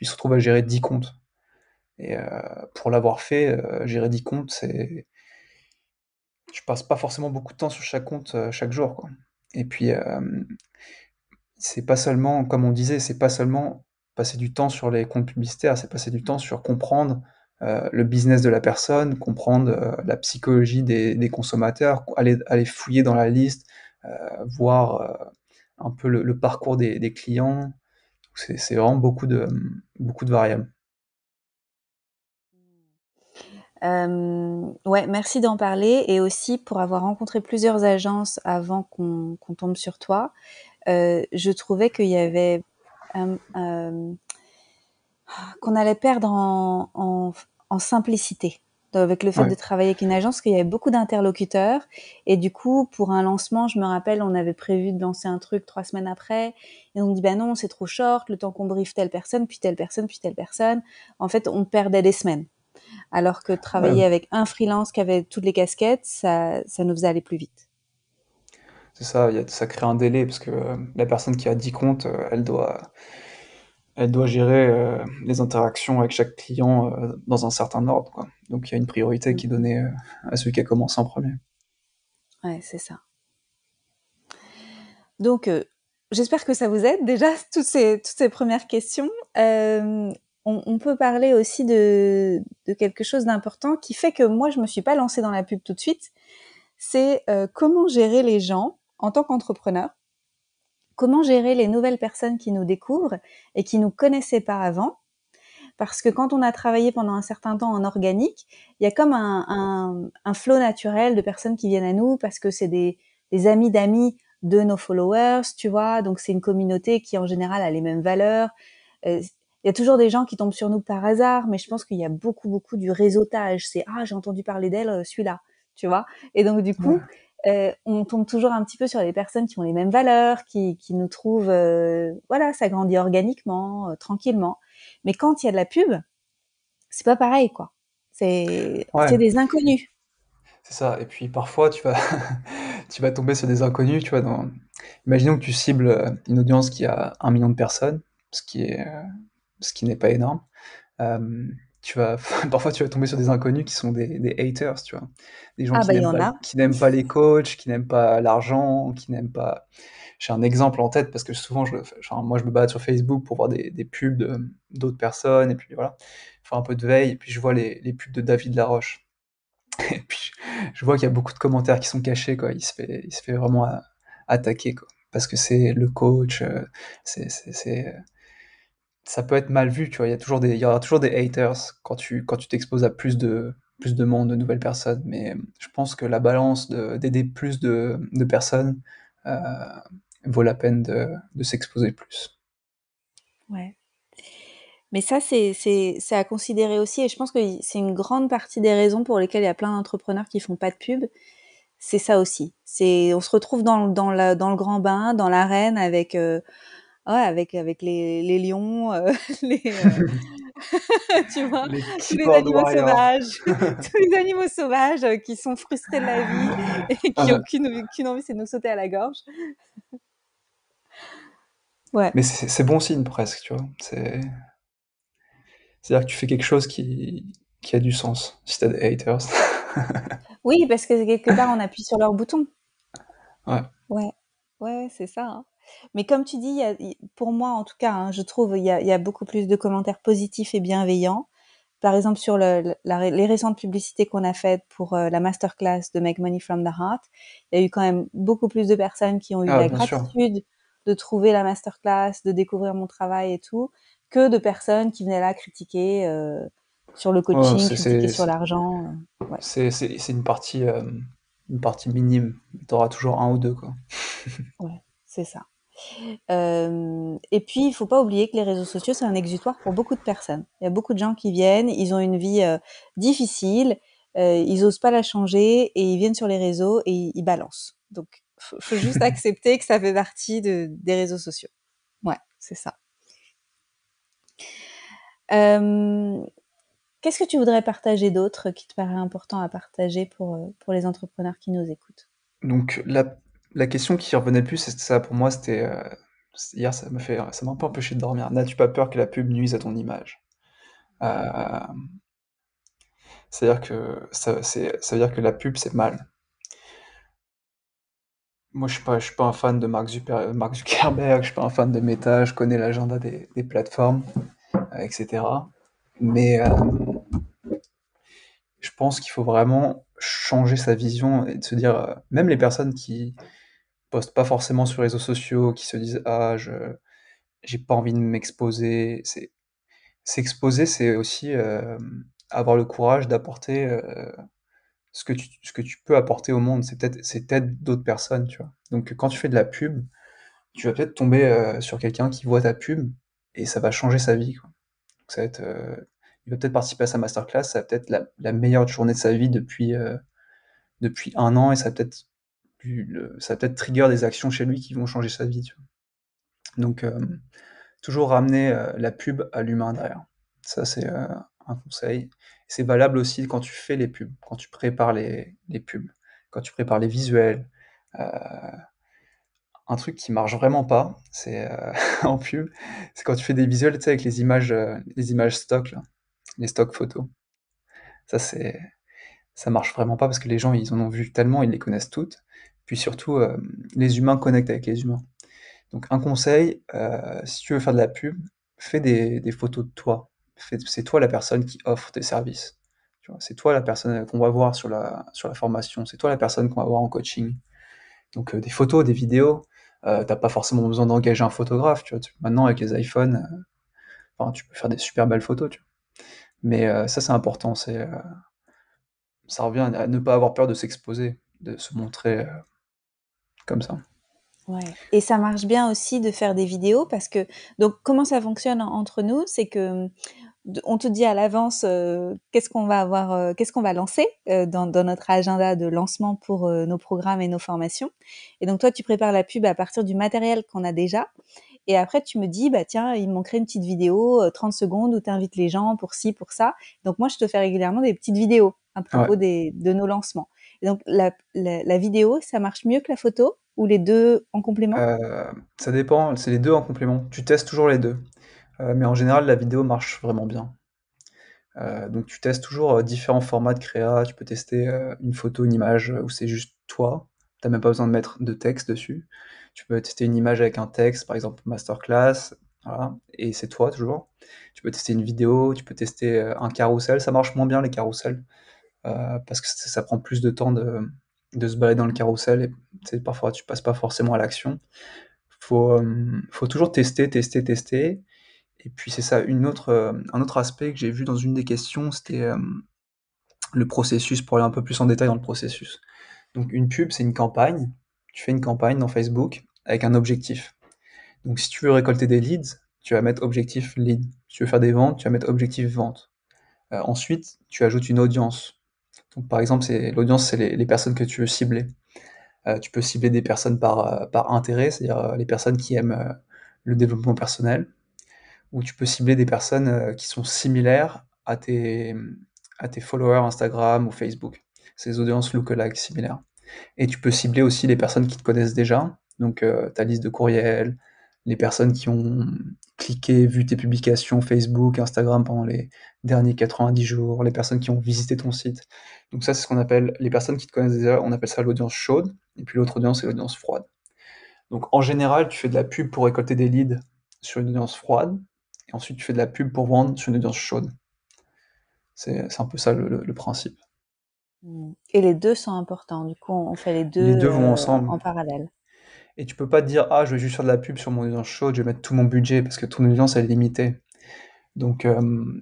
il se retrouve à gérer 10 comptes. Et euh, pour l'avoir fait, euh, gérer 10 comptes, c'est. Je passe pas forcément beaucoup de temps sur chaque compte chaque jour. Et puis, c'est pas seulement, comme on disait, c'est pas seulement passer du temps sur les comptes publicitaires, c'est passer du temps sur comprendre le business de la personne, comprendre la psychologie des, consommateurs, aller, fouiller dans la liste, euh, voir euh, un peu le, parcours des, clients. C'est vraiment beaucoup de, beaucoup de variables. Euh, ouais, merci d'en parler et aussi pour avoir rencontré plusieurs agences avant qu'on tombe sur toi. je trouvais qu'il y avait qu'on allait perdre en, simplicité. Euh, avec le fait de travailler avec une agence, qu'il y avait beaucoup d'interlocuteurs. Et du coup, pour un lancement, je me rappelle, on avait prévu de lancer un truc trois semaines après. Et on dit, bah non, c'est trop short, le temps qu'on briefe telle personne, puis telle personne, puis telle personne. En fait, on perdait des semaines. Alors que travailler avec un freelance qui avait toutes les casquettes, ça, ça nous faisait aller plus vite. C'est ça, ça crée un délai, parce que euh, la personne qui a 10 comptes, euh, elle doit elle doit gérer euh, les interactions avec chaque client euh, dans un certain ordre. Donc il y a une priorité qui est donnée euh, à celui qui a commencé en premier. Ouais, c'est ça. Donc j'espère que ça vous aide déjà, toutes ces, toutes ces premières questions. On, peut parler aussi de, de quelque chose d'important qui fait que moi, je ne me suis pas lancée dans la pub tout de suite. C'est comment gérer les gens en tant qu'entrepreneur comment gérer les nouvelles personnes qui nous découvrent et qui nous connaissaient pas avant. Parce que quand on a travaillé pendant un certain temps en organique, il y a comme un, flot naturel de personnes qui viennent à nous parce que c'est des, amis d'amis de nos followers, tu vois. Donc c'est une communauté qui en général a les mêmes valeurs. Euh, il y a toujours des gens qui tombent sur nous par hasard, mais je pense qu'il y a beaucoup beaucoup du réseautage. C'est ah j'ai entendu parler d'elle, euh, celui-là, tu vois. Et donc du coup, euh, on tombe toujours un petit peu sur les personnes qui ont les mêmes valeurs, qui, nous trouvent, euh, voilà, ça grandit organiquement, euh, tranquillement. Mais quand il y a de la pub, c'est pas pareil, quoi. C'est des inconnus. C'est ça. Et puis parfois, tu vas, tu vas tomber sur des inconnus, tu vois. Dans... Imaginons que tu cibles une audience qui a un million de personnes, ce qui est, ce qui n'est pas énorme vas parfois tu vas tomber sur des inconnus qui sont des, haters, tu vois, des gens ah qui bah, n'aiment pas, qui n'aiment pas les coachs, qui n'aiment pas l'argent, qui n'aiment pas. J'ai un exemple en tête parce que souvent, je, genre, moi, je me bats sur Facebook pour voir des, pubs d'autres personnes et puis voilà, faire un peu de veille et puis je vois les, pubs de David Laroche. Et puis je vois qu'il y a beaucoup de commentaires qui sont cachés, quoi. Il se fait, il se fait vraiment attaquer, quoi, parce que c'est le coach, euh, c'est euh, ça peut être mal vu, tu vois. Il y, a toujours des, il y aura toujours des haters quand tu quand tu t'exposes à plus de, plus de monde, de nouvelles personnes. Mais euh, je pense que la balance d'aider plus de, personnes euh, vaut la peine de, de s'exposer plus. Ouais. Mais ça, c'est à considérer aussi. Et je pense que c'est une grande partie des raisons pour lesquelles il y a plein d'entrepreneurs qui font pas de pub. C'est ça aussi. On se retrouve dans, dans, dans le grand bain, dans l'arène, avec. Euh, ouais, avec, avec les, les lions, euh, les, euh, tu vois, tous les animaux sauvages, tous les animaux sauvages qui sont frustrés de la vie et qui n'ont ah. qu'une envie, c'est de nous sauter à la gorge. ouais. Mais c'est bon signe presque, tu vois. C'est-à-dire que tu fais quelque chose qui, qui a du sens, si t'as des haters. oui, parce que quelque part, on appuie sur leur bouton. Ouais. Ouais, ouais c'est ça. Hein. Mais comme tu dis, pour moi en tout cas, hein, je trouve, il y a, beaucoup plus de commentaires positifs et bienveillants. Par exemple, sur les récentes publicités qu'on a faites pour euh, la masterclass de Make Money from the Heart, il y a eu quand même beaucoup plus de personnes qui ont eu ah, la gratitude de trouver la masterclass, de découvrir mon travail et tout, que de personnes qui venaient là critiquer euh, sur le coaching, critiquer sur l'argent. Euh, c'est- c'est- c'est une partie, une partie minime. Tu auras toujours un ou deux, quoi. c'est ça et puis, il faut pas oublier que les réseaux sociaux, c'est un exutoire pour beaucoup de personnes. Il y a beaucoup de gens qui viennent, ils ont une vie difficile, ils osent pas la changer et ils viennent sur les réseaux et ils, balancent. Donc, faut, faut juste accepter que ça fait partie de, des réseaux sociaux. Ouais, c'est ça. Qu'est-ce que tu voudrais partager d'autre qui te paraît important à partager pour, euh, pour les entrepreneurs qui nous écoutent donc la la question qui revenait le plus, c'est ça pour moi, c'était euh, hier, ça m'a fait, ça m'a un peu empêché de dormir. N'as-tu pas peur que la pub nuise à ton image euh, C'est-à-dire que ça, veut dire que la pub c'est mal. Moi, je suis pas, suis pas un fan de Mark, Zuckerberg, je suis pas un fan de Meta, je connais l'agenda des, plateformes, euh, etc. Mais je pense qu'il faut vraiment changer sa vision et de se dire, même les personnes qui, postent pas forcément sur les réseaux sociaux, qui se disent Ah, je j'ai pas envie de m'exposer. C'est s'exposer, c'est aussi euh, avoir le courage d'apporter euh, ce que tu ce que tu peux apporter au monde. C'est peut-être c'est d'autres personnes, tu vois. Donc quand tu fais de la pub, tu vas peut-être tomber euh, sur quelqu'un qui voit ta pub et ça va changer sa vie. ça être, il va peut-être participer à sa masterclass, ça va peut-être la, la meilleure journée de sa vie depuis depuis un an et ça va peut-être ça peut trigger des actions chez lui qui vont changer sa vie. Donc, euh, toujours ramener euh, la pub à l'humain derrière. Ça, c'est euh, un conseil. C'est valable aussi quand tu fais les pubs, quand tu prépares les, pubs, quand tu prépares les visuels. un truc qui marche vraiment pas, c'est en pub, c'est quand tu fais des visuels avec les images, les images stock, les stock photos. Ça, c'est ça marche vraiment pas parce que les gens ils en ont vu tellement, ils les connaissent toutes puis surtout euh, les humains connectent avec les humains. Donc un conseil, euh, si tu veux faire de la pub, fais des, photos de toi. C'est toi la personne qui offre tes services. C'est toi la personne euh, qu'on va voir sur la, sur la formation, c'est toi la personne qu'on va voir en coaching. Donc des photos, des vidéos, euh, t'as pas forcément besoin d'engager un photographe. Tu vois. Maintenant avec les iPhones, enfin, tu peux faire des super belles photos. Mais ça c'est important, c'est ça revient à ne pas avoir peur de s'exposer, de se montrer comme ça. Ouais. Et ça marche bien aussi de faire des vidéos parce que donc comment ça fonctionne entre nous, c'est que on te dit à l'avance euh, qu'est-ce qu'on va avoir, euh, qu'est-ce qu'on va lancer euh, dans, notre agenda de lancement pour nos programmes et nos formations. Et donc toi, tu prépares la pub à partir du matériel qu'on a déjà. Et après, tu me dis, bah tiens, il manquerait une petite vidéo, 30 secondes, où tu invites les gens pour ci, pour ça. Donc moi, je te fais régulièrement des petites vidéos à propos des, de nos lancements donc la, vidéo, ça marche mieux que la photo ou les deux en complément euh, Ça dépend, c'est les deux en complément. Tu testes toujours les deux. Euh, mais en général, la vidéo marche vraiment bien. Euh, donc tu testes toujours différents formats de créa. Tu peux tester une photo, une image où c'est juste toi. Tu n'as même pas besoin de mettre de texte dessus. Tu peux tester une image avec un texte, par exemple masterclass. Et c'est toi toujours. Tu peux tester une vidéo, tu peux tester un carousel. Ça marche moins bien les carousels. Euh, parce que ça, prend plus de temps de, se balader dans le carrousel et parfois tu passes pas forcément à l'action. Faut, euh, faut toujours tester, tester, tester. Et puis c'est ça, une autre, euh, un autre aspect que j'ai vu dans une des questions, c'était le processus, pour aller un peu plus en détail dans le processus. Donc une pub, c'est une campagne. Tu fais une campagne dans Facebook avec un objectif. Donc si tu veux récolter des leads, tu vas mettre objectif lead. Si tu veux faire des ventes, tu vas mettre objectif vente. ensuite, tu ajoutes une audience par exemple, c'est l'audience, c'est les, personnes que tu veux cibler. Euh, tu peux cibler des personnes par, euh, intérêt, c'est-à-dire euh, les personnes qui aiment le développement personnel, ou tu peux cibler des personnes qui sont similaires à tes, followers Instagram ou Facebook, ces audiences lookalike similaires. Et tu peux cibler aussi les personnes qui te connaissent déjà, donc ta liste de courriels, les personnes qui ont cliqué, vu tes publications Facebook, Instagram pendant les derniers 90 jours, les personnes qui ont visité ton site. Donc ça, c'est ce qu'on appelle les personnes qui te connaissent déjà, on appelle ça l'audience chaude, et puis l'autre audience, c'est l'audience froide. Donc en général, tu fais de la pub pour récolter des leads sur une audience froide, et ensuite tu fais de la pub pour vendre sur une audience chaude. C'est un peu ça le, principe. Et les deux sont importants, du coup on fait les deux, euh, en parallèle. Et tu peux pas dire, ah, je vais juste faire de la pub sur mon audience chaude, je vais mettre tout mon budget parce que ton audience est limitée. Donc, tu euh,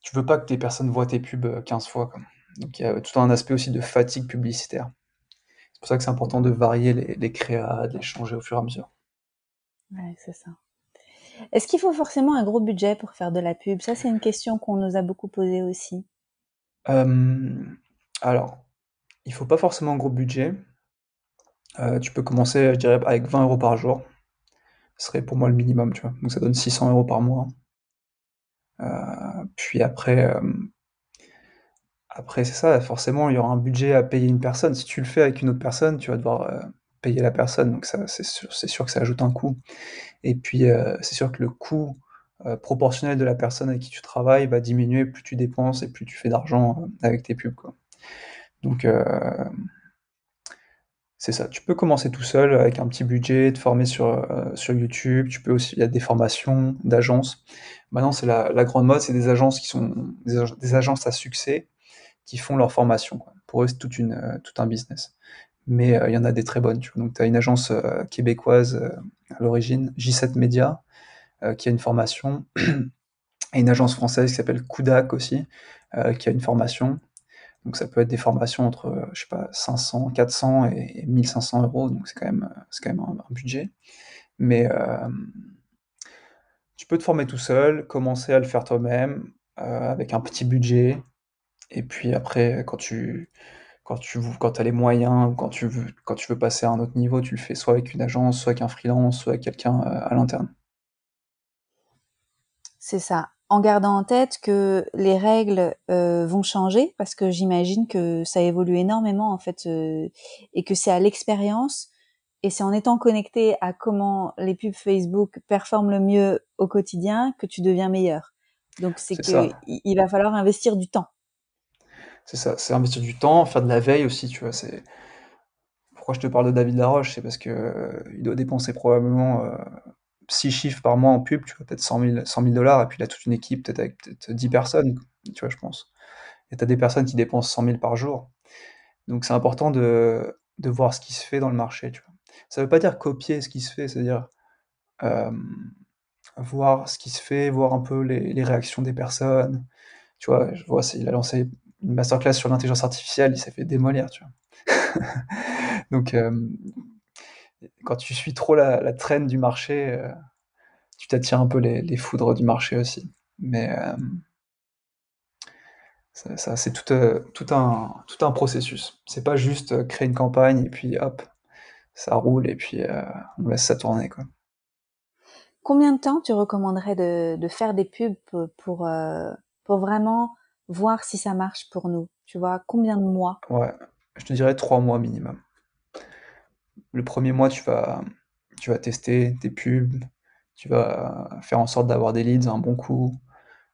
tu veux pas que tes personnes voient tes pubs 15 euh, fois. Donc, il y a tout un aspect aussi de fatigue publicitaire. C'est pour ça que c'est important de varier les, créas, de les changer au fur et à mesure. Ouais, c'est ça. Est-ce qu'il faut forcément un gros budget pour faire de la pub Ça, c'est une question qu'on nous a beaucoup posée aussi. Euh, alors, il ne faut pas forcément un gros budget. Euh, tu peux commencer, je dirais, avec 20 euros par jour. Ce serait pour moi le minimum, tu vois. Donc ça donne 600 euros par mois. Euh, puis après, euh, après c'est ça, forcément, il y aura un budget à payer une personne. Si tu le fais avec une autre personne, tu vas devoir payer la personne. Donc c'est sûr, sûr, que ça ajoute un coût. Et puis, c'est sûr que le coût proportionnel de la personne avec qui tu travailles va diminuer plus tu dépenses et plus tu fais d'argent avec tes pubs. Quoi. Donc... C'est ça. Tu peux commencer tout seul avec un petit budget, te former sur, euh, sur YouTube. Tu peux aussi, il y a des formations d'agences. Maintenant, c'est la, grande mode, c'est des agences qui sont des, agences à succès qui font leur formation. Pour eux, c'est euh, tout un business. Mais euh, il y en a des très bonnes. Tu Donc, tu as une agence québécoise à l'origine, J7 Media, qui a une formation, et une agence française qui s'appelle Kudak aussi, qui a une formation. Donc ça peut être des formations entre, euh, je sais pas, 500, 400 et 1500 euros, donc c'est quand même, euh, quand même un, budget. Mais euh, tu peux te former tout seul, commencer à le faire toi-même, avec un petit budget, et puis après, quand tu quand tu as les moyens ou quand quand tu veux passer à un autre niveau, tu le fais soit avec une agence, soit avec un freelance, soit avec quelqu'un à l'interne. C'est ça en gardant en tête que les règles euh, vont changer parce que j'imagine que ça évolue énormément en fait euh, et que c'est à l'expérience et c'est en étant connecté à comment les pubs Facebook performent le mieux au quotidien que tu deviens meilleur. Donc c'est qu'il va falloir investir du temps. C'est ça, c'est investir du temps, faire de la veille aussi, tu vois, c'est pourquoi je te parle de David Laroche, c'est parce que euh, il doit dépenser probablement 6 chiffres par mois en pub, tu vois, peut-être 100 000 dollars, et puis là, toute une équipe, peut-être avec 10 personnes, tu vois, je pense. Et tu as des personnes qui dépensent 100 000 par jour. Donc, c'est important de, de, voir ce qui se fait dans le marché, tu vois. Ça ne veut pas dire copier ce qui se fait, c'est-à-dire euh, voir ce qui se fait, voir un peu les, réactions des personnes. Tu vois, je vois, il a lancé une masterclass sur l'intelligence artificielle, il s'est fait démolir, tu vois. Donc, euh, quand tu suis trop la, traîne du marché, euh, tu t'attires un peu les, foudres du marché aussi. Mais euh, ça, c'est euh, tout, un, tout un processus. C'est pas juste créer une campagne et puis hop, ça roule et puis on laisse ça tourner. Quoi. Combien de temps tu recommanderais de, faire des pubs pour, pour, pour, vraiment voir si ça marche pour nous Tu vois, combien de mois Ouais, je te dirais trois mois minimum le premier mois, tu vas, tu vas tester tes pubs, tu vas faire en sorte d'avoir des leads un bon coup.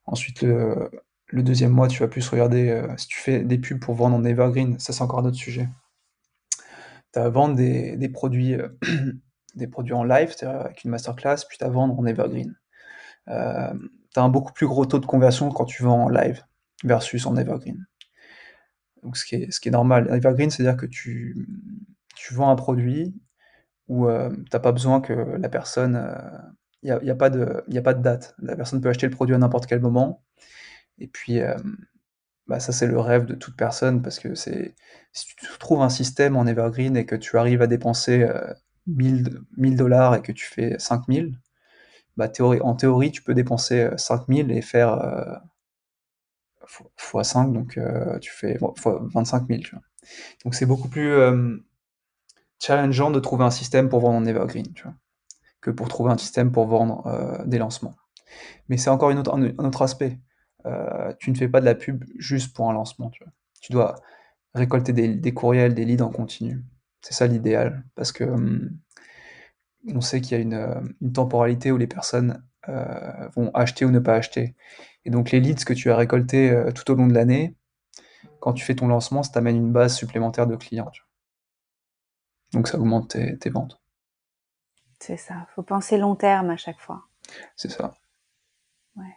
Ensuite, le, deuxième mois, tu vas plus regarder euh, si tu fais des pubs pour vendre en evergreen. Ça, c'est encore un autre sujet. Tu vas vendre des, produits, euh, des produits en live avec une masterclass, puis tu vas vendre en evergreen. Euh, tu as un beaucoup plus gros taux de conversion quand tu vends en live versus en evergreen. Donc, ce qui est, ce qui est normal. Evergreen, c'est-à-dire que tu, tu vends un produit où tu euh, t'as pas besoin que la personne. Il euh, n'y a, pas de, a pas de date. La personne peut acheter le produit à n'importe quel moment. Et puis, euh, bah, ça, c'est le rêve de toute personne parce que c'est si tu trouves un système en Evergreen et que tu arrives à dépenser 1000 dollars et que tu fais 5000, bah, théorie, en théorie, tu peux dépenser 5000 et faire x5, donc tu fais 25 000. Donc, c'est beaucoup plus challengeant de trouver un système pour vendre en evergreen, tu vois, que pour trouver un système pour vendre euh, des lancements. Mais c'est encore une autre, un, autre aspect. Euh, tu ne fais pas de la pub juste pour un lancement, tu dois récolter des, courriels, des leads en continu. C'est ça l'idéal, parce que hum, on sait qu'il y a une, euh, temporalité où les personnes vont acheter ou ne pas acheter. Et donc les leads que tu as récoltés tout au long de l'année, quand tu fais ton lancement, ça t'amène une base supplémentaire de clients. Donc ça augmente tes, ventes. C'est ça, faut penser long terme à chaque fois. C'est ça. Ouais.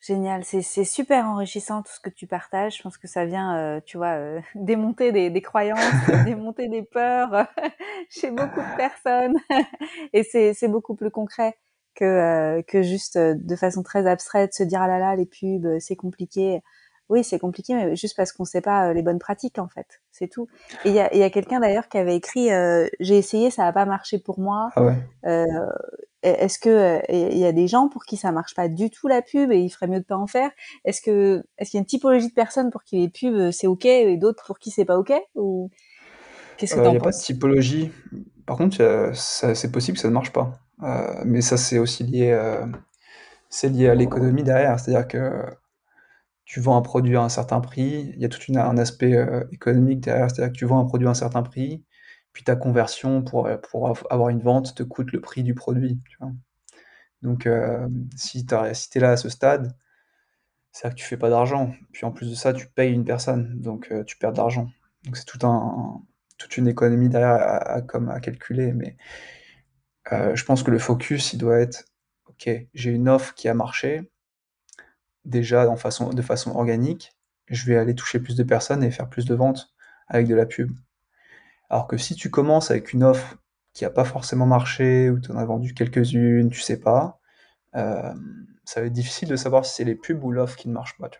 Génial, c'est super enrichissant tout ce que tu partages. Je pense que ça vient, euh, tu vois, euh, démonter des, croyances, démonter des peurs chez beaucoup de personnes. Et c'est beaucoup plus concret que, euh, que juste de façon très abstraite, se dire ah là là, les pubs, c'est compliqué oui, c'est compliqué, mais juste parce qu'on ne sait pas euh, les bonnes pratiques, en fait. C'est tout. Et il y a, quelqu'un d'ailleurs qui avait écrit euh, J'ai essayé, ça n'a pas marché pour moi. Ah euh, e-, est-ce que il y a des gens pour qui ça marche pas du tout la pub et il ferait mieux de pas en faire Est-ce que est-ce qu'il y a une typologie de personnes pour qui les pubs c'est ok et d'autres pour qui c'est pas ok ou qu'est-ce que Il n'y a pas de typologie. Par contre, c'est possible que ça ne marche pas. mais ça, c'est aussi lié, lié à l'économie derrière. C'est-à-dire que tu vends un produit à un certain prix, il y a tout un aspect euh, économique derrière, c'est-à-dire que tu vends un produit à un certain prix, puis ta conversion pour, euh, pour avoir une vente te coûte le prix du produit. Donc euh, si tu es là à ce stade, c'est-à-dire que tu fais pas d'argent, puis en plus de ça, tu payes une personne, donc tu perds de l'argent. Donc c'est tout un, toute une économie derrière à, comme à calculer, mais je pense que le focus, il doit être, ok, j'ai une offre qui a marché, déjà de façon organique, je vais aller toucher plus de personnes et faire plus de ventes avec de la pub. Alors que si tu commences avec une offre qui n'a pas forcément marché, ou tu en as vendu quelques-unes, tu sais pas, euh, ça va être difficile de savoir si c'est les pubs ou l'offre qui ne marche pas.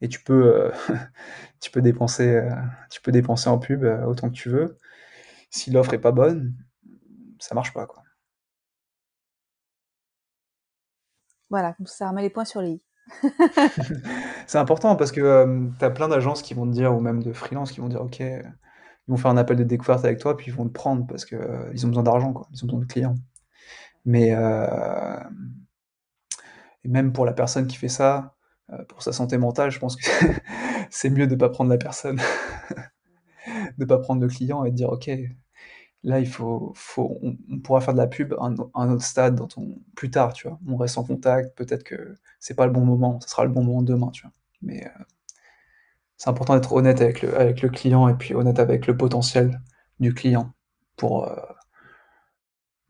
Et tu peux, euh, dépenser, euh, tu peux dépenser en pub autant que tu veux. Si l'offre n'est pas bonne, ça marche pas. Voilà, comme ça, remet les points sur les i. c'est important parce que euh, tu as plein d'agences qui vont te dire, ou même de freelance, qui vont dire, OK, ils vont faire un appel de découverte avec toi, puis ils vont te prendre parce qu'ils euh, ils ont besoin d'argent, quoi. ils ont besoin de clients. Mais euh, et même pour la personne qui fait ça, pour sa santé mentale, je pense que c'est mieux de ne pas prendre la personne, de ne pas prendre le client et de dire, OK, Là, il faut, faut on, pourra faire de la pub à un, autre stade plus tard, tu vois. On reste en contact, peut-être que c'est pas le bon moment, ce sera le bon moment demain, tu Mais euh, c'est important d'être honnête avec le, avec le client et puis honnête avec le potentiel du client pour, euh,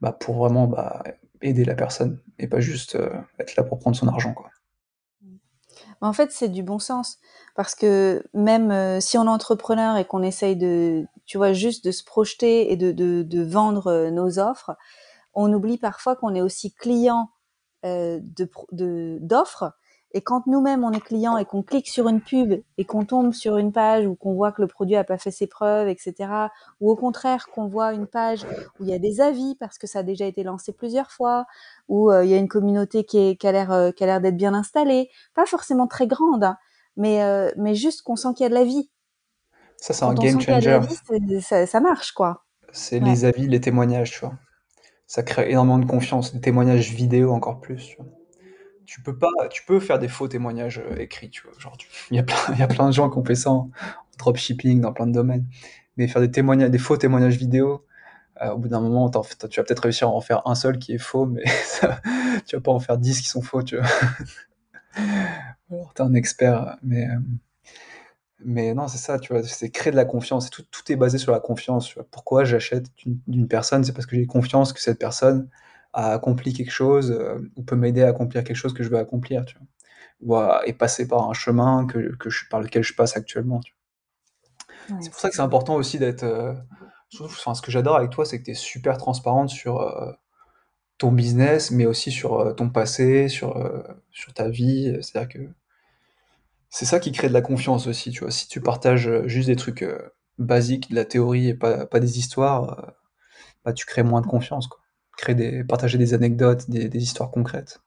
bah, pour vraiment bah, aider la personne et pas juste euh, être là pour prendre son argent, quoi. En fait, c'est du bon sens parce que même si on est entrepreneur et qu'on essaye de, tu vois, juste de se projeter et de, vendre euh, nos offres, on oublie parfois qu'on est aussi client euh, d'offres. De, et quand nous-mêmes, on est client et qu'on clique sur une pub et qu'on tombe sur une page où qu'on voit que le produit n'a pas fait ses preuves, etc., ou au contraire qu'on voit une page où il y a des avis parce que ça a déjà été lancé plusieurs fois, où euh, il y a une communauté qui, est, qui a l'air euh, d'être bien installée, pas forcément très grande, hein, mais, mais juste qu'on sent qu'il y a de la vie, ça, c'est un game changer. ça, marche, quoi. C'est les avis, les témoignages, tu vois. Ça crée énormément de confiance, Les témoignages vidéo encore plus. Tu, peux pas, tu peux faire des faux témoignages euh, écrits, tu vois. il y, a plein, de gens qui ont fait ça hein, en dropshipping, dans plein de domaines. Mais faire des, témoignages, des faux témoignages vidéo, euh, au bout d'un moment, tu vas peut-être réussir à en faire un seul qui est faux, mais tu vas pas en faire dix qui sont faux, tu vois. Alors, t'es un expert, mais. Euh, mais non, c'est ça, tu vois, c'est créer de la confiance. Tout, tout est basé sur la confiance. Pourquoi j'achète d'une personne C'est parce que j'ai confiance que cette personne a accompli quelque chose euh, ou peut m'aider à accomplir quelque chose que je veux accomplir, tu vois. Ou et passer par un chemin que, que je, par lequel je passe actuellement. c'est pour ça que c'est important aussi d'être. Euh, enfin, ce que j'adore avec toi, c'est que tu es super transparente sur euh, ton business, mais aussi sur ton passé, sur, sur ta vie. C'est-à-dire que c'est ça qui crée de la confiance aussi, tu vois. Si tu partages euh, juste des trucs euh, basiques, de la théorie et pas, des histoires, euh, bah, tu crées moins de confiance, quoi. Créer des, partager des anecdotes, des, histoires concrètes.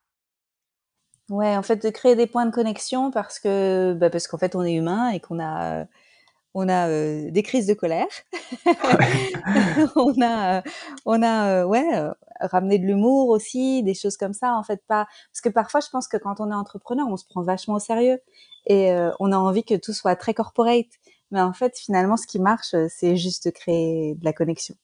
Ouais, en fait, de créer des points de connexion parce que, bah, parce qu'en fait, on est humain et qu'on a, on a des crises de colère, on a, on a ouais, ramener de l'humour aussi, des choses comme ça en fait pas, parce que parfois je pense que quand on est entrepreneur, on se prend vachement au sérieux et euh, on a envie que tout soit très corporate. Mais en fait, finalement, ce qui marche, euh, c'est juste de créer de la connexion.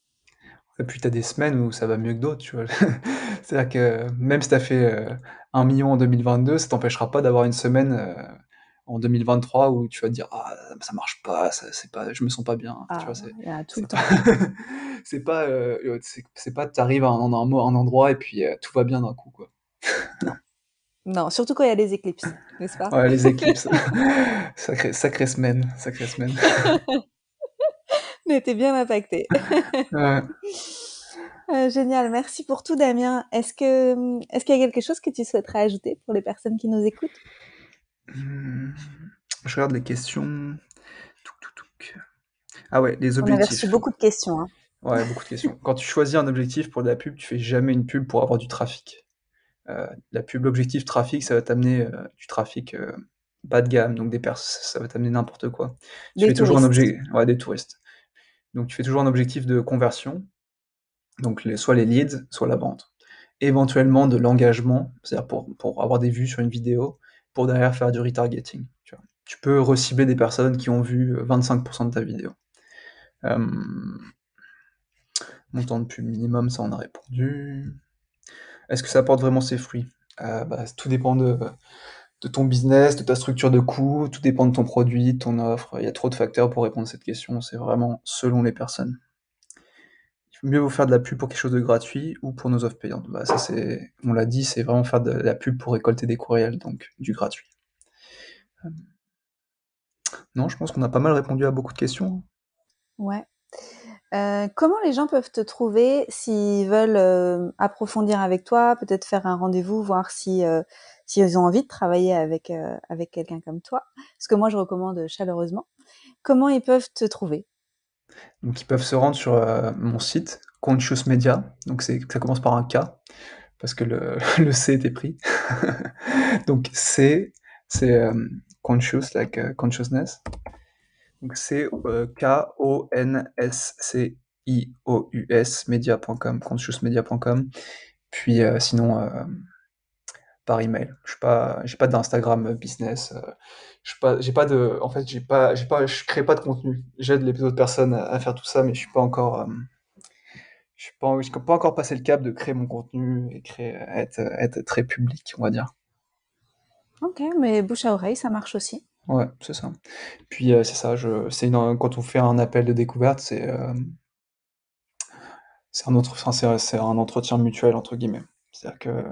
Et puis, tu as des semaines où ça va mieux que d'autres, tu vois. C'est-à-dire que même si tu as fait euh, un million en 2022, ça t'empêchera pas d'avoir une semaine en 2023 où tu vas te dire ah ça marche pas ça c'est pas je me sens pas bien ah, c'est c'est pas c'est pas à un, un, endroit et puis tout va bien d'un coup quoi non, surtout quand il y a les éclipses, n'est-ce pas Ouais, les éclipses. sacrée, sacrée semaine, sacrée semaine. Mais t'es bien impacté. Euh, génial, merci pour tout Damien. Est-ce que est-ce qu'il y a quelque chose que tu souhaiterais ajouter pour les personnes qui nous écoutent hmm, Je regarde les questions. Ah ouais, les objectifs. On a reçu beaucoup de questions. Hein. Ouais, beaucoup de questions. Quand tu choisis un objectif pour de la pub, tu fais jamais une pub pour avoir du trafic. Euh, la pub objectif trafic, ça va t'amener euh, du trafic euh, bas de gamme, donc des ça va t'amener n'importe quoi. Tu fais toujours un ouais, des touristes. Donc tu fais toujours un objectif de conversion, donc soit les leads, soit la vente. Éventuellement de l'engagement, c'est-à-dire pour, avoir des vues sur une vidéo, pour derrière faire du retargeting. Tu, peux recibler des personnes qui ont vu 25% de ta vidéo. Montant de pub minimum, ça on a répondu. Est-ce que ça porte vraiment ses fruits euh, bah, Tout dépend de, ton business, de ta structure de coût, tout dépend de ton produit, de ton offre. Il y a trop de facteurs pour répondre à cette question. C'est vraiment selon les personnes. Il vaut mieux vous faire de la pub pour quelque chose de gratuit ou pour nos offres payantes. Bah, ça, c'est, on l'a dit, c'est vraiment faire de la pub pour récolter des courriels, donc du gratuit. Euh. Non, je pense qu'on a pas mal répondu à beaucoup de questions. Ouais, euh, comment les gens peuvent te trouver s'ils veulent euh, approfondir avec toi, peut-être faire un rendez-vous, voir si euh, s'ils ont envie de travailler avec quelqu'un comme toi, ce que moi je recommande chaleureusement. Comment ils peuvent te trouver Donc ils peuvent se rendre sur mon site Conscious Media, donc ça commence par un K parce que le, C était pris. donc C c'est conscious like consciousness donc c'est euh, K-O-N-S-C-I-O-U-S, media.com, consciousmedia.com. Puis euh, sinon, euh, par email. Je n'ai pas, pas d'Instagram business. Je pas, j'ai pas de, en fait, pas, pas, je crée pas de contenu. J'aide les autres personnes à, faire tout ça, mais je suis pas encore. je suis pas, pas encore passé le cap de créer mon contenu et créer, être, être très public, on va dire. Ok, mais bouche à oreille, ça marche aussi. Ouais, c'est ça. Puis, euh, c'est ça, je c'est quand on fait un appel de découverte, c'est, euh, c'est un autre, c'est un «entretien mutuel» entre guillemets. C'est-à-dire que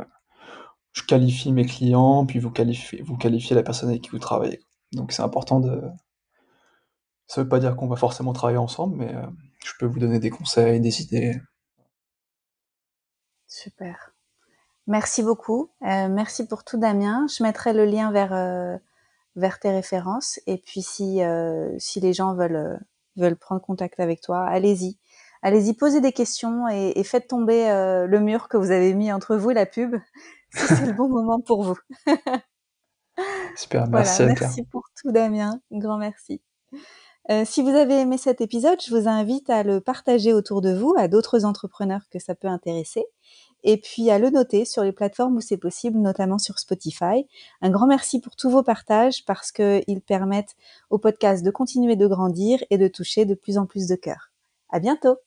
je qualifie mes clients, puis vous qualifiez vous qualifiez la personne avec qui vous travaillez. Donc c'est important de ça veut pas dire qu'on va forcément travailler ensemble, mais, euh, je peux vous donner des conseils, des idées. Super. Merci beaucoup, merci pour tout Damien. Je mettrai le lien vers, vers tes références. Et puis si, euh, les gens veulent, euh, veulent prendre contact avec toi, allez-y. Allez-y, posez des questions et, faites tomber euh, le mur que vous avez mis entre vous et la pub, si c'est le bon moment pour vous. Super, merci. merci pour tout Damien, grand merci. si vous avez aimé cet épisode, je vous invite à le partager autour de vous, à d'autres entrepreneurs que ça peut intéresser et puis à le noter sur les plateformes où c'est possible, notamment sur Spotify. Un grand merci pour tous vos partages parce qu'ils permettent au podcast de continuer de grandir et de toucher de plus en plus de cœurs. À bientôt!